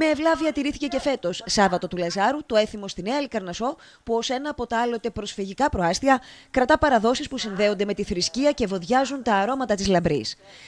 Με ευλάβεια τηρήθηκε και φέτος, Σάββατο του Λαζάρου, το έθιμο στη Νέα Ελκαρνασό, που ως ένα από τα άλλοτε προσφυγικά προάστια κρατά παραδόσεις που συνδέονται με τη θρησκεία και βοδιάζουν τα αρώματα της λαμπρής.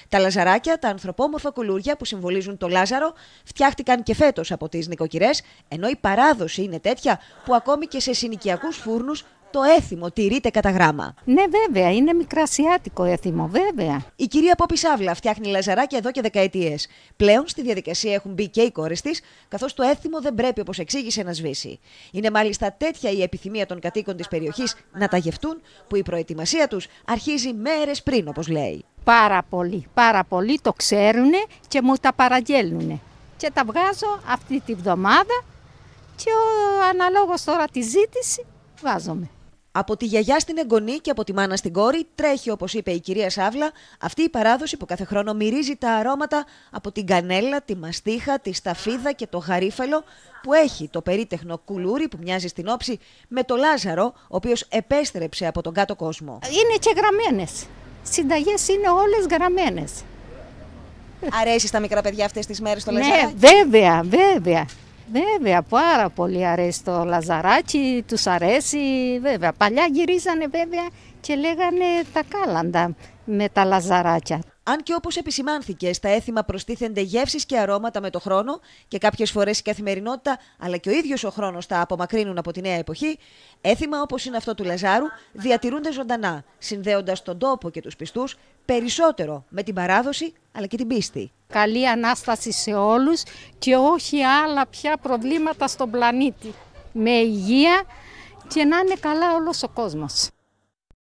Τα λαζαράκια, τα ανθρωπόμορφα κουλούρια που συμβολίζουν το Λάζαρο, φτιάχτηκαν και φέτος από τις νοικοκυρές, ενώ η παράδοση είναι τέτοια που ακόμη και σε συνοικιακούς φούρνους το έθιμο τηρείται κατά γράμμα. Ναι, βέβαια, είναι μικρασιάτικο έθιμο, βέβαια. Η κυρία Πόπη Σάβλα φτιάχνει λαζαράκια εδώ και δεκαετίες. Πλέον στη διαδικασία έχουν μπει και οι κόρες της, καθώς το έθιμο δεν πρέπει, όπως εξήγησε, να σβήσει. Είναι μάλιστα τέτοια η επιθυμία των κατοίκων της περιοχής να τα γευτούν, που η προετοιμασία τους αρχίζει μέρες πριν, όπως λέει. Πάρα πολύ, πάρα πολύ το ξέρουν και μου τα παραγγέλνουν. Και τα βγάζω αυτή τη βδομάδα και αναλόγως τώρα τη ζήτηση βάζομαι. Από τη γιαγιά στην εγγονή και από τη μάνα στην κόρη τρέχει, όπως είπε η κυρία Σάβλα, αυτή η παράδοση που κάθε χρόνο μυρίζει τα αρώματα από την κανέλα, τη μαστίχα, τη σταφίδα και το χαρίφαλο που έχει το περίτεχνο κουλούρι που μοιάζει στην όψη με το Λάζαρο, ο οποίος επέστρεψε από τον κάτω κόσμο. Είναι και γραμμένες. Συνταγές είναι όλες γραμμένες. Αρέσει τα μικρά παιδιά αυτές τις μέρες το ναι, Λάζαρο. Ναι, βέβαια, βέβαια. Βέβαια, πάρα πολύ αρέσει το λαζαράκι, τους αρέσει βέβαια. Παλιά γυρίζανε βέβαια και λέγανε τα κάλαντα με τα λαζαράκια. Αν και όπως επισημάνθηκε, στα έθιμα προστίθενται γεύσεις και αρώματα με το χρόνο και κάποιες φορές η καθημερινότητα, αλλά και ο ίδιος ο χρόνος τα απομακρύνουν από τη νέα εποχή, έθιμα όπως είναι αυτό του Λαζάρου διατηρούνται ζωντανά, συνδέοντας τον τόπο και τους πιστούς περισσότερο με την παράδοση αλλά και την πίστη. Καλή Ανάσταση σε όλους και όχι άλλα πια προβλήματα στον πλανήτη. Με υγεία και να είναι καλά όλος ο κόσμος.